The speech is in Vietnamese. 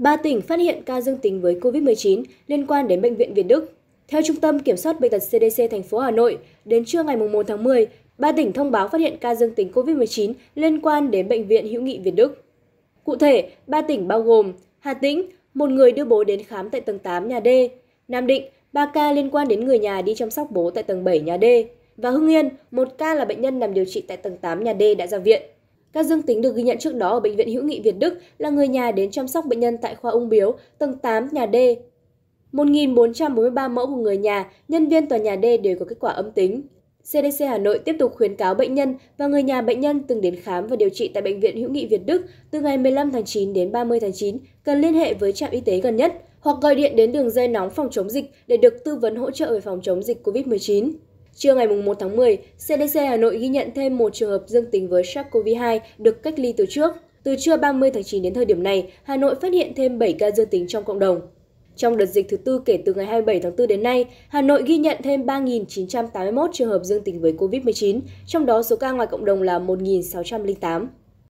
3 tỉnh phát hiện ca dương tính với COVID-19 liên quan đến bệnh viện Việt Đức. Theo Trung tâm Kiểm soát bệnh tật CDC thành phố Hà Nội, đến trưa ngày 1 tháng 10, ba tỉnh thông báo phát hiện ca dương tính COVID-19 liên quan đến bệnh viện Hữu nghị Việt Đức. Cụ thể, ba tỉnh bao gồm Hà Tĩnh, một người đưa bố đến khám tại tầng 8 nhà D, Nam Định, 3 ca liên quan đến người nhà đi chăm sóc bố tại tầng 7 nhà D, và Hưng Yên, một ca là bệnh nhân nằm điều trị tại tầng 8 nhà D đã ra viện. Các dương tính được ghi nhận trước đó ở Bệnh viện Hữu nghị Việt Đức là người nhà đến chăm sóc bệnh nhân tại khoa ung biếu, tầng 8, nhà D. 1.443 mẫu của người nhà, nhân viên tòa nhà D đều có kết quả âm tính. CDC Hà Nội tiếp tục khuyến cáo bệnh nhân và người nhà bệnh nhân từng đến khám và điều trị tại Bệnh viện Hữu nghị Việt Đức từ ngày 15 tháng 9 đến 30 tháng 9 cần liên hệ với trạm y tế gần nhất hoặc gọi điện đến đường dây nóng phòng chống dịch để được tư vấn hỗ trợ về phòng chống dịch COVID-19. Trưa ngày 1 tháng 10, CDC Hà Nội ghi nhận thêm một trường hợp dương tính với SARS-CoV-2 được cách ly từ trước. Từ trưa 30 tháng 9 đến thời điểm này, Hà Nội phát hiện thêm 7 ca dương tính trong cộng đồng. Trong đợt dịch thứ tư kể từ ngày 27 tháng 4 đến nay, Hà Nội ghi nhận thêm 3.981 trường hợp dương tính với COVID-19, trong đó số ca ngoài cộng đồng là 1.608.